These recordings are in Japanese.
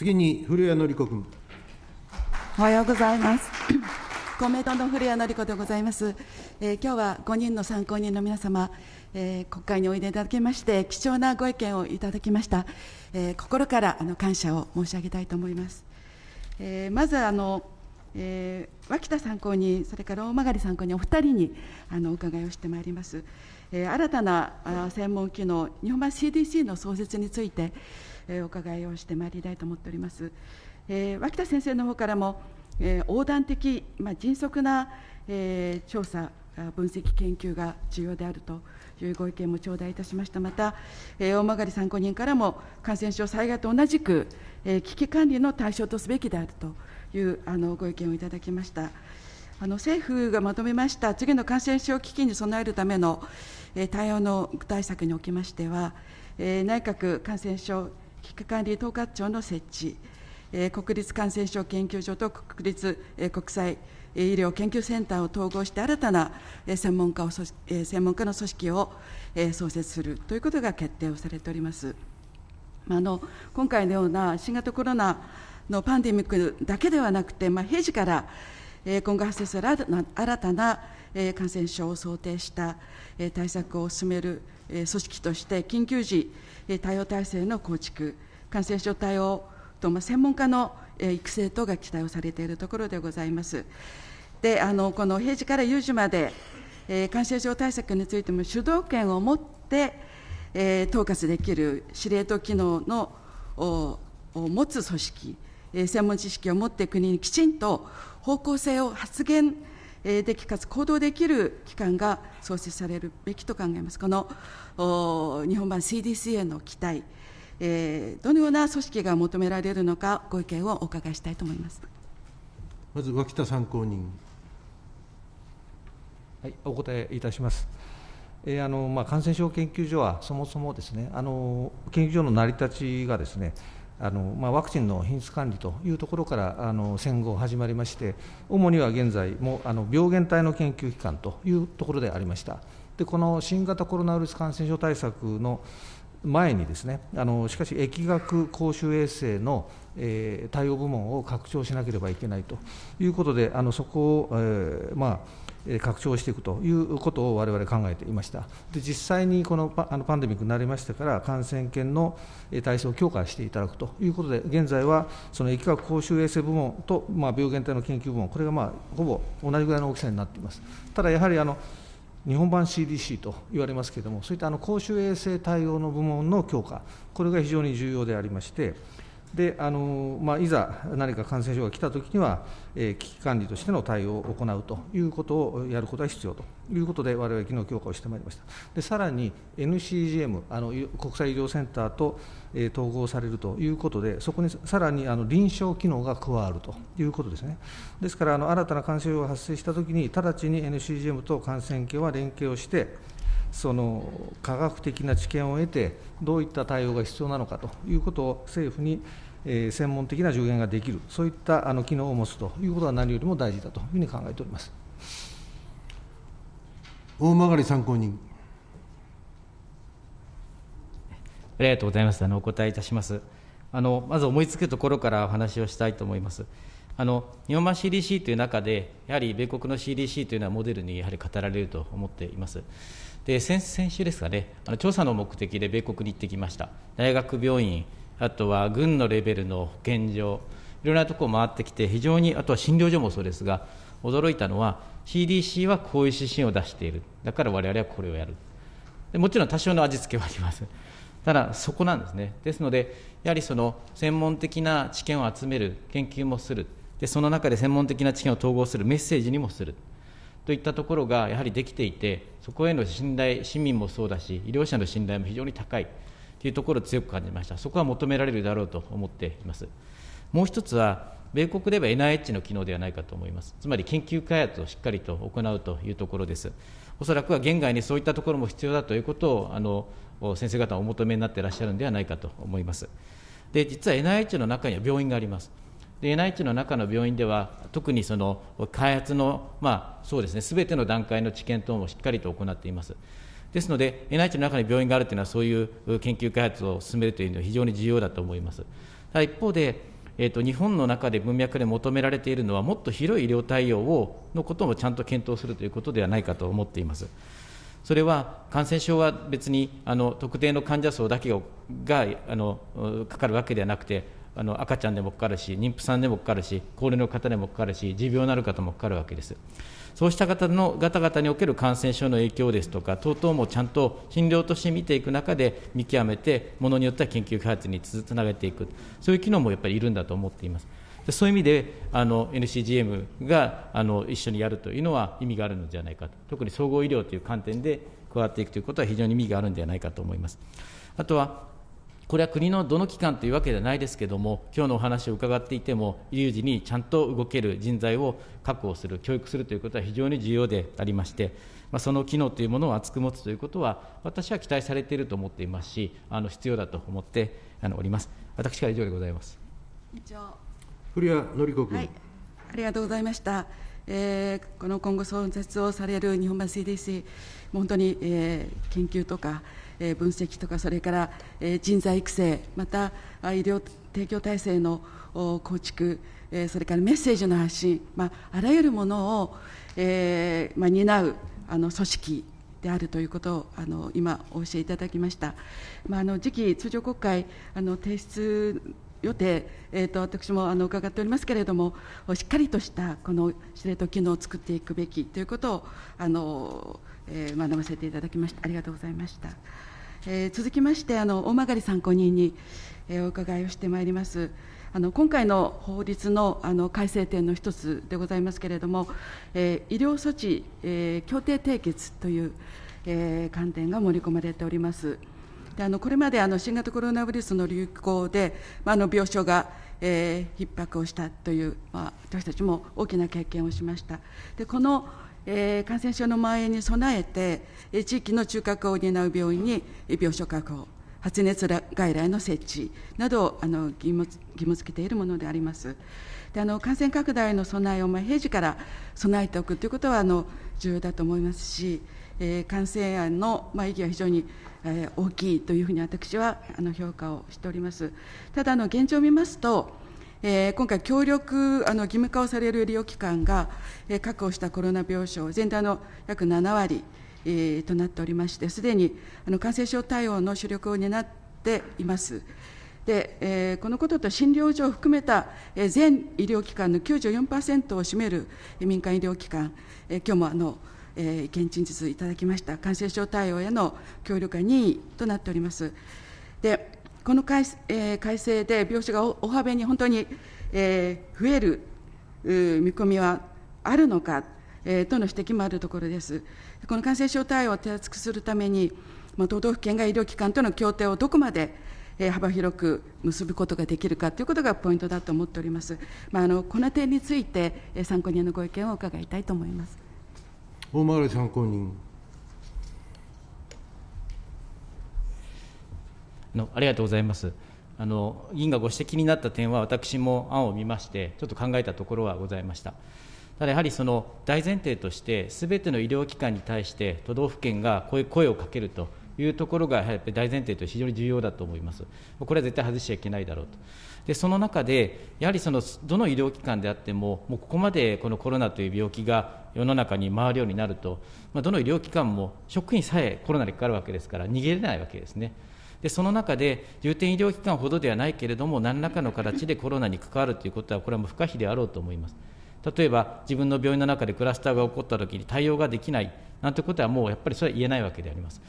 次に古谷典子君。おはようございます。公明党の古谷典子でございます。えー、今日は5人の参考人の皆様、えー、国会においでいただきまして、貴重なご意見をいただきました。えー、心からあの感謝を申し上げたいと思います。えー、まずあの、えー、脇田参考人、それから大曲参考人、お二人にあのお伺いをしてまいります。えー、新たなあ専門機能、日本版 CDC の創設について、えお伺いをしてまいりたいと思っております。え脇田先生の方からも、え横断的、まあ、迅速な、えー、調査分析研究が重要であるというご意見も頂戴いたしました、また、えー、大曲参考人からも、感染症災害と同じく、えー、危機管理の対象とすべきであるというあのご意見をいただきました。あの政府がまとめました次の感染症危機に備えるための、え対応の具体策におきましては、え内閣感染症危機管理統括庁の設置、え国立感染症研究所と国立、え国際医療研究センターを統合して新たな専門家を、え専門家の組織を、え創設するということが決定をされております。あの今回のような新型コロナのパンデミックだけではなくて、まあ、平時から今後発生する新たな感染症を想定した対策を進める組織として、緊急時対応体制の構築、感染症対応と専門家の育成等が期待をされているところでございます。であのこの平時から有事まで、感染症対策についても主導権を持って、統括できる司令塔機能のを持つ組織、専門知識を持って国にきちんと方向性を発言できかつ行動できる機関が創設されるべきと考えます、この日本版 CDC への期待、えどのような組織が求められるのか、ご意見をお伺いしたいと思いますまず脇田参考人。はい、お答えいたします。えーあのまあ、感染症研究所はそもそもですねあの研究所の成り立ちがですねあのまあ、ワクチンの品質管理というところからあの戦後始まりまして、主には現在もあの病原体の研究機関というところでありました。でこの新型コロナウイルス感染症対策の前にですねあのしかし疫学公衆衛生の、えー、対応部門を拡張しなければいけないということであのそこを、えー、まあ拡張していくということを我々考えていました。で実際にこのパあのパンデミックになりましたから感染研の体制を強化していただくということで現在はその疫学公衆衛生部門と、まあ、病原体の研究部門これがまあほぼ同じぐらいの大きさになっています。ただやはりあの日本版 CDC と言われますけれども、そういったあの公衆衛生対応の部門の強化、これが非常に重要でありまして、であのまあ、いざ何か感染症が来たときには、えー、危機管理としての対応を行うということをやることが必要ということで、われわれ昨日強化をしてまいりました、でさらに NCGM あの、国際医療センターと、えー、統合されるということで、そこにさらにあの臨床機能が加わるということですね、ですからあの新たな感染症が発生したときに、直ちに NCGM と感染研は連携をして、その科学的な知見を得て、どういった対応が必要なのかということを政府に専門的な助言ができる、そういったあの機能を持つということは何よりも大事だというふうに考えております大曲参考人。ありがとうございます。あのお答えいたします。あのまず思いつくところからお話をしたいと思います。あの日本版 CDC という中で、やはり米国の CDC というのはモデルにやはり語られると思っています。で先先週ですかね、あの調査の目的で米国に行ってきました、大学病院、あとは軍のレベルの保健所、いろんなところ回ってきて、非常に、あとは診療所もそうですが、驚いたのは、CDC はこういう指針を出している、だから我々はこれをやる、でもちろん多少の味付けはあります。ただそこなんですね。ですので、やはりその専門的な知見を集める、研究もする、でその中で専門的な知見を統合する、メッセージにもする、といったところがやはりできていて、そこへの信頼、市民もそうだし、医療者の信頼も非常に高いというところを強く感じました、そこは求められるだろうと思っています。もう一つは米国では NIH の機能ではないかと思います、つまり研究開発をしっかりと行うというところです、おそらくは現外にそういったところも必要だということをあの先生方はお求めになっていらっしゃるんではないかと思います。で実は NIH の中には病院があります。で NIH の中の病院では、特にその開発の、まあ、そうですね、すべての段階の治験等もしっかりと行っています。ですので、NIH の中に病院があるというのは、そういう研究開発を進めるというのは非常に重要だと思います。ただ一方で、えーと、と日本の中で文脈で求められているのは、もっと広い医療対応をのこともちゃんと検討するということではないかと思っています。それは感染症は別にあの特定の患者層だけがあのかかるわけではなくて、あの赤ちゃんでもかかるし、妊婦さんでもかかるし、高齢の方でもかかるし、持病のある方もかかるわけです。そうした方の方々における感染症の影響ですとか、等々もちゃんと診療として見ていく中で見極めて、ものによっては研究開発につなげていく、そういう機能もやっぱりいるんだと思っています。でそういう意味で、NCGM があの一緒にやるというのは意味があるのではないかと、特に総合医療という観点で加わっていくということは非常に意味があるんではないかと思います。あとはこれは国のどの機関というわけではないですけれども、今日のお話を伺っていても、有事にちゃんと動ける人材を確保する、教育するということは非常に重要でありまして、まあ、その機能というものを厚く持つということは、私は期待されていると思っていますし、あの必要だと思ってあのおります。私から以上でございます。以上古谷紀子君、はい、ありがとうございました。えー、この今後創設をされる日本版 CDC、本当に、えー、研究とか、え分析とか、それから、え人材育成、また医療提供体制の構築、えそれからメッセージの発信、まあ、あらゆるものを、えま担うあの組織であるということをあの今、お教えいただきました。まあ、の次期通常国会あの提出予定、えーと、と私もあの伺っておりますけれども、しっかりとしたこの司令塔機能を作っていくべきということをあの、えー、学ばせていただきました。ありがとうございました。えー、続きましてあの大曲参考人に、えー、お伺いをしてまいりますあの今回の法律のあの改正点の一つでございますけれども、えー、医療措置、えー、協定締結という、えー、観点が盛り込まれておりますであのこれまであの新型コロナウイルスの流行で、まあ、あの病床がえー、逼迫をしたという、まあ、私たちも大きな経験をしました。でこのえ感染症の蔓延に備えて、え地域の中核を担う病院に病床確保、発熱外来の設置などをあの義務義務付けているものであります。であの感染拡大の備えを、まあ、平時から備えておくということはあの重要だと思いますし、えー、感染案の、まあ、意義は非常に、えー、大きいというふうに私はあの評価をしております。ただあの現状を見ますとえー、今回、協力あの義務化をされる医療機関が、えー、確保したコロナ病床、全体の約7割、えー、となっておりまして、すでにあの感染症対応の主力を担っています。でえー、このことと診療所を含めた、えー、全医療機関の94%を占める民間医療機関、えー、今日もあの、えー、意見陳述いただきました感染症対応への協力が任意となっております。でこの改,、えー、改正で病床が大幅に本当に、えー、増える見込みはあるのか、えー、との指摘もあるところです。この感染症対応を手厚くするために、まあ、都道府県が医療機関との協定をどこまで、えー、幅広く結ぶことができるかということがポイントだと思っております。まあ、あのこの点について、えー、参考人のご意見を伺いたいと思います。大参考人のありがとうございますあの委員がご指摘になった点は私も案を見ましてちょっと考えたところはございましたただやはりその大前提としてすべての医療機関に対して都道府県がこういう声をかけるというところがやっぱり大前提として非常に重要だと思います、これは絶対外しちゃいけないだろうと、でその中で、やはりそのどの医療機関であっても、もうここまでこのコロナという病気が世の中に回るようになると、まあ、どの医療機関も職員さえコロナにかかるわけですから、逃げれないわけですね。でその中で重点医療機関ほどではないけれども、何らかの形でコロナに関わるということは、これはもう不可避であろうと思います。例えば、自分の病院の中でクラスターが起こったときに対応ができないなんてことは、もうやっぱりそれは言えないわけであります。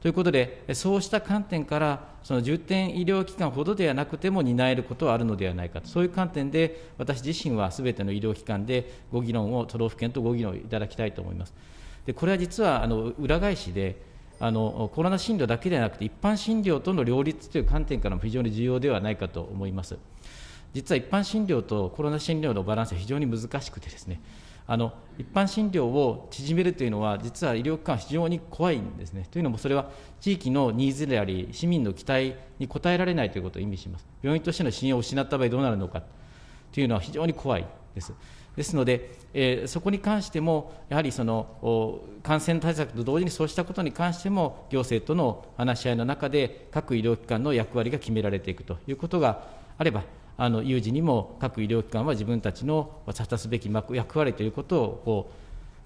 ということで、そうした観点から、その重点医療機関ほどではなくても担えることはあるのではないかと、そういう観点で、私自身はすべての医療機関でご議論を、都道府県とご議論いただきたいと思います。でこれは実はあの裏返しであのコロナ診療だけではなくて、一般診療との両立という観点からも非常に重要ではないかと思います。実は一般診療とコロナ診療のバランスは非常に難しくてですね、あの一般診療を縮めるというのは、実は医療機関は非常に怖いんですね。というのも、それは地域のニーズであり、市民の期待に応えられないということを意味します。病院としての信用を失った場合、どうなるのかというのは非常に怖いです。ですので、えー、そこに関しても、やはりその感染対策と同時にそうしたことに関しても、行政との話し合いの中で、各医療機関の役割が決められていくということがあれば、あの有事にも各医療機関は自分たちの果たすべき役割ということをこ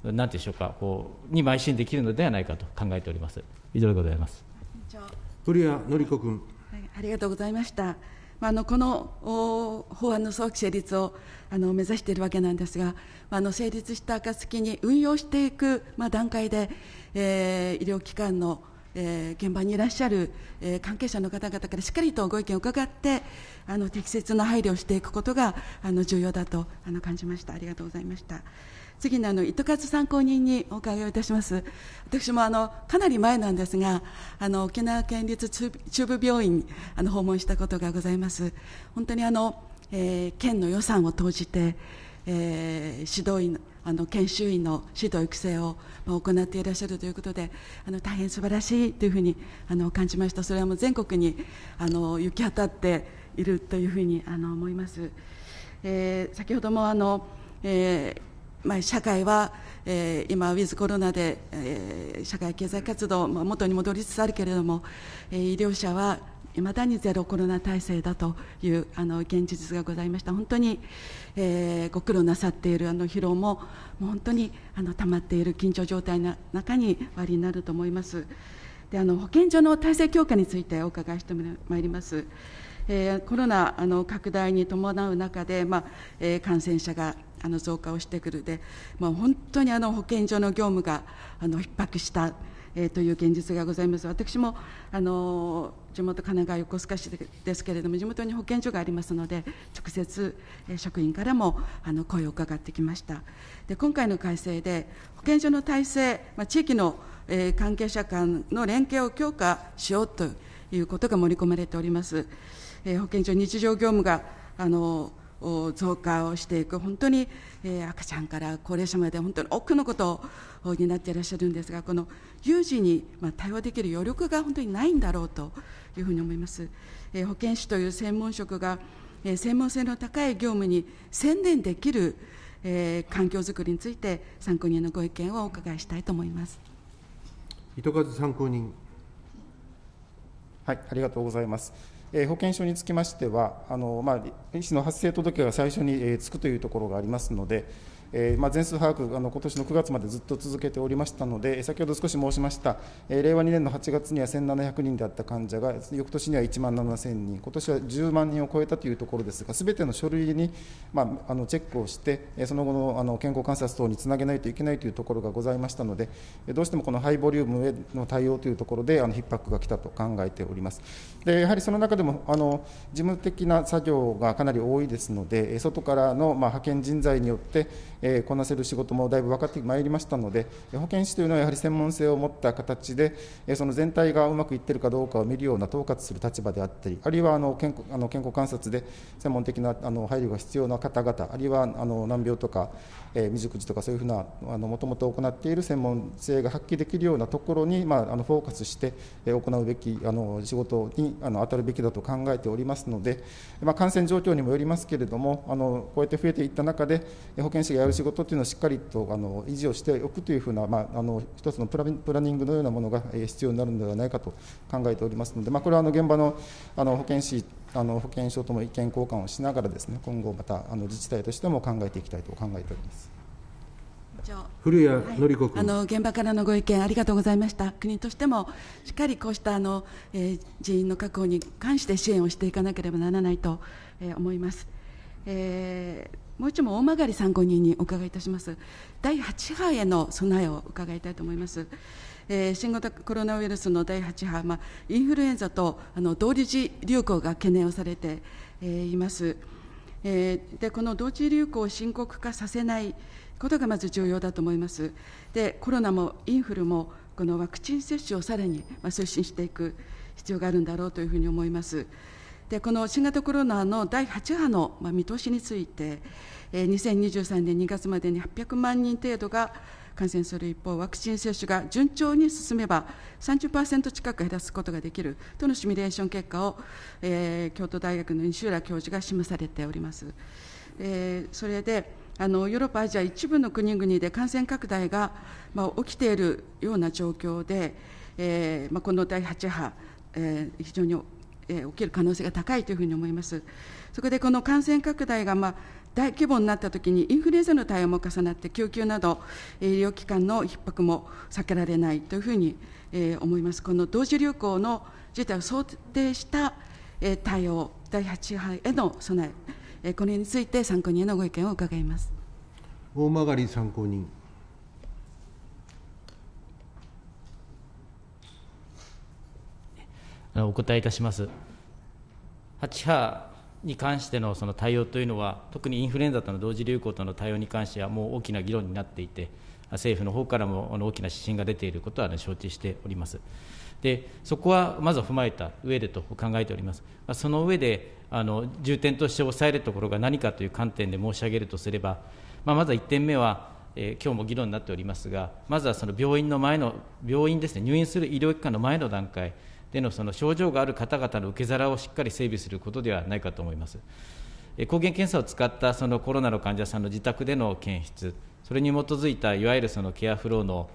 う、なんていうんでしょうか、こうに邁進できるのではないかと考えております。以上でございます。古谷紀子君。ありがとうございました。まあ、あのこの法案の早期成立をあの目指しているわけなんですが、あの成立した暁に運用していく、まあ、段階で、えー、医療機関のえー、現場にいらっしゃる、えー、関係者の方々からしっかりとご意見を伺ってあの適切な配慮をしていくことがあの重要だとあの感じましたありがとうございました次にあの糸数参考人にお伺いをいたします私もあのかなり前なんですがあの沖縄県立中部病院あの訪問したことがございます本当にあの、えー、県の予算を投じて、え指導員あの研修医の指導育成を行っていらっしゃるということであの大変素晴らしいというふうにあの感じましたそれはもう全国にあの行き当たっているというふうにあの思います、えー、先ほどもあの、えーまあ、社会は、えー、今、ウィズコロナで、えー、社会経済活動、まあ、元に戻りつつあるけれども、えー、医療者はいまだにゼロコロナ体制だというあの現実がございました本当に、えー、ご苦労なさっているあの疲労ももう本当にあの溜まっている緊張状態の中に割りになると思いますであの保健所の体制強化についてお伺いしてまいります、えー、コロナあの拡大に伴う中で、まあえー、感染者があの増加をしてくるで、まあ、本当にあの保健所の業務があの逼迫した、えー、という現実がございます。私もあの地元神奈川横須賀市ですけれども地元に保健所がありますので直接職員からもあの声を伺ってきましたで今回の改正で保健所の体制、まあ、地域の、え関係者間の連携を強化しようということが盛り込まれております、え保健所日常業務があの増加をしていく本当に、え赤ちゃんから高齢者まで本当に多くのことを担っていらっしゃるんですがこの有事に、まあ、対応できる余力が本当にないんだろうというふうに思います、え保健師という専門職が、え専門性の高い業務に専念できる、え環境づくりについて参考人のご意見をお伺いしたいと思います糸数参考人はいありがとうございますえ保険証につきましては、あのまあ、医師の発生届が最初に、えつくというところがありますので、まあ、全数把握、あの今年の9月までずっと続けておりましたので、先ほど少し申しました、令和2年の8月には1700人であった患者が、翌年には1万7000人、今年は10万人を超えたというところですが、すべての書類に、まあ、あのチェックをして、その後のあの健康観察等につなげないといけないというところがございましたので、どうしてもこのハイボリュームへの対応というところで、あの逼迫が来たと考えております。でやはりその中でもあの事務的な作業がかなり多いですので、外からの、まあ、派遣人材によって、えこなせる仕事もだいぶ分かってまいりましたので、保健師というのはやはり専門性を持った形で、えその全体がうまくいっているかどうかを見るような統括する立場であったり、あるいはあの健康あの健康観察で専門的なあの配慮が必要な方々、あるいはあの難病とか、え未熟児とかそういうふうな、もともと行っている専門性が発揮できるようなところに、まあ、あのフォーカスして、え行うべきあの仕事にあの当たるべきだと考えておりますので、まあ、感染状況にもよりますけれども、あのこうやって増えていった中で、保健師がやるる仕事というのはしっかりとあの維持をしておくというふうな、まあ、あの一つのプラプランニングのようなものが必要になるのではないかと考えておりますので、まあ、これはあの現場のあの保健師あの保健所とも意見交換をしながらですね今後またあの自治体としても考えていきたいと考えております。古谷典子君、はい、あの現場からのご意見ありがとうございました国としてもしっかりこうしたあの、えー、人員の確保に関して支援をしていかなければならないと、えー、思います、えーもう一問大曲参考人にお伺いいたします第8波への備えを伺いたいと思います、えー、新型コロナウイルスの第8波、まあ、インフルエンザとあの同時流行が懸念をされて、えー、います、えー、でこの同時流行を深刻化させないことがまず重要だと思いますでコロナもインフルもこのワクチン接種をさらに、まあ、推進していく必要があるんだろうというふうに思います。でこの新型コロナの第8波の見通しについて、2023年2月までに800万人程度が感染する一方、ワクチン接種が順調に進めば30%近く減らすことができるとのシミュレーション結果を、えー、京都大学の西浦教授が示されております。えー、それであのヨーロッパ、アジア一部の国々で感染拡大が、まあ、起きているような状況で、えーまあ、この第8波、えー、非常にえ起きる可能性が高いというふうに思います。そこでこの感染拡大が、まあ、大規模になったときに、インフルエンザの対応も重なって、救急など医療機関の逼迫も避けられないというふうに、え思います。この同時流行の事態を想定した、え対応、第8波への備え、えこれについて参考人へのご意見を伺います。大曲参考人お答えいたします。8波に関してのその対応というのは、特にインフルエンザとの同時流行との対応に関しては、もう大きな議論になっていて、政府の方からも大きな指針が出ていることは、承知しております。でそこはまず踏まえた上でと考えております。その上であの重点として抑えるところが何かという観点で申し上げるとすれば、まあ、まず1点目は、えー、今日も議論になっておりますが、まずはその病院の前の、病院ですね、入院する医療機関の前の段階、でのその症状がある方々の受け皿をしっかり整備することではないかと思います。抗原検査を使ったそのコロナの患者さんの自宅での検出、それに基づいたいわゆるそのケアフローの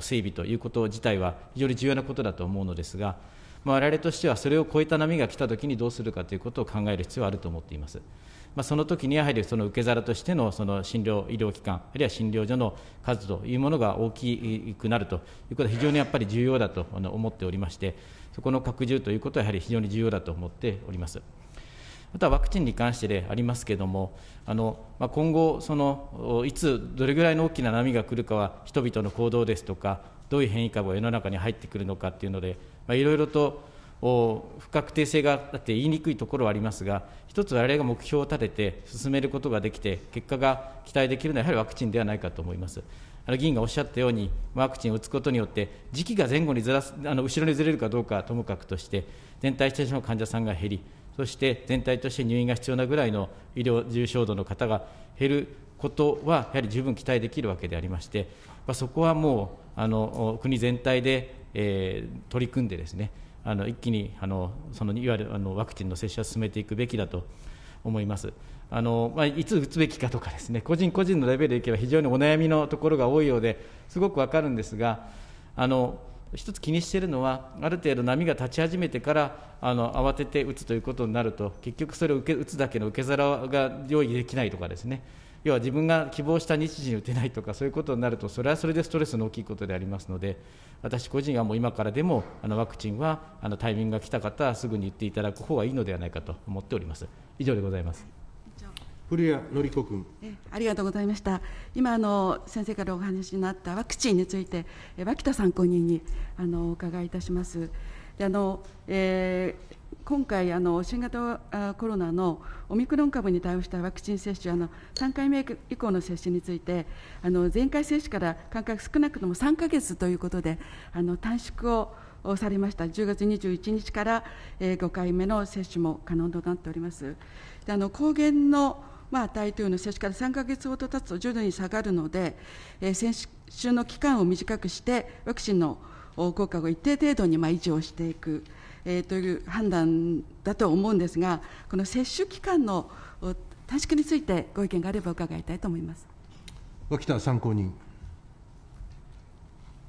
整備ということ自体は非常に重要なことだと思うのですが、まあ、我々としてはそれを超えた波が来たときにどうするかということを考える必要はあると思っています。まあ、その時にやはりその受け皿としてのその診療、医療機関、あるいは診療所の数というものが大きくなるということは、非常にやっぱり重要だと思っておりまして、そこの拡充ということは、やはり非常に重要だと思っております。またワクチンに関してでありますけれども、あのまあ、今後その、いつどれぐらいの大きな波が来るかは、人々の行動ですとか、どういう変異株が世の中に入ってくるのかっていうので、まあ、いろいろと不確定性があって言いにくいところはありますが、一つわれわれが目標を立てて進めることができて、結果が期待できるのはやはりワクチンではないかと思います。あの議員がおっしゃったように、ワクチンを打つことによって、時期が前後にずらす、あの後ろにずれるかどうかともかくとして、全体としての患者さんが減り、そして全体として入院が必要なぐらいの医療重症度の方が減ることは、やはり十分期待できるわけでありまして、まあ、そこはもうあの国全体で、えー、取り組んでですね、あの一気にあのそのいわゆるあのワクチンの接種は進めていくべきだと思います。あのまあ、いつ打つべきかとかですね個人個人のレベルでいけば非常にお悩みのところが多いようですごくわかるんですがあの一つ気にしているのはある程度波が立ち始めてからあの慌てて打つということになると結局それを受け打つだけの受け皿が用意できないとかですね要は自分が希望した日時に打てないとかそういうことになるとそれはそれでストレスの大きいことでありますので私個人はもう今からでもあのワクチンはあのタイミングが来た方はすぐに打っていただく方がいいのではないかと思っております以上でございます古谷典子君ありがとうございました今あの先生からお話になったワクチンについて脇田参考人にあのお伺いいたしますであの、えー、今回あの、新型コロナのオミクロン株に対応したワクチン接種、あの3回目以降の接種について、あの前回接種から間隔少なくとも3か月ということで、あの短縮をされました、10月21日から、えー、5回目の接種も可能となっております。であの抗原のまあ、値というの接種から3か月ほど経つと徐々に下がるので、えー、先週の期間を短くして、ワクチンの効果を一定程度にまあ維持をしていく。えー、という判断だと思うんですが、この接種期間の短縮について、ご意見があれば伺いたいと思います脇田参考人。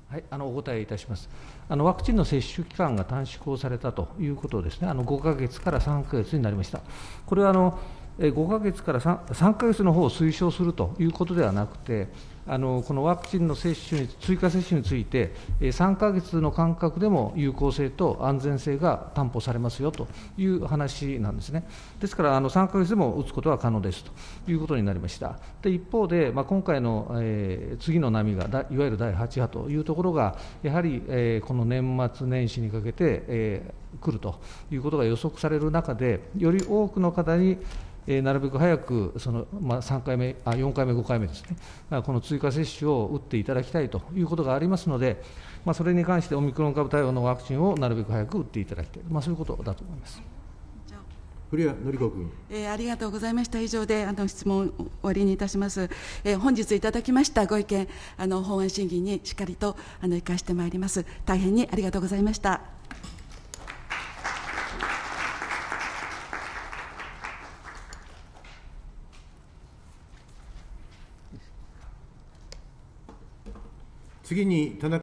はい、あのお答えいたしますあのワクチンの接種期間が短縮をされたということですね、あの5ヶ月から3ヶ月になりました。これはあの5ヶ月から3ヶ月の方を推奨するということではなくて、あのこのワクチンの接種に追加接種について、3ヶ月の間隔でも有効性と安全性が担保されますよという話なんですね。ですから、あの3か月でも打つことは可能ですということになりました。で一方で、まあ、今回の、えー、次の波がだ、いわゆる第8波というところが、やはり、えー、この年末年始にかけて、えー、来るということが予測される中で、より多くの方に、えー、なるべく早くその、まあ、3回目あ、4回目、5回目ですね、まあ、この追加接種を打っていただきたいということがありますので、まあ、それに関してオミクロン株対応のワクチンをなるべく早く打っていただきたい、まあ、そういうことだと思います。古谷紀子君、えー、ありがとうございました、以上であの質問を終わりにいたします、えー、本日いただきましたご意見、あの法案審議にしっかりとあの生かしてまいります、大変にありがとうございました。次に田中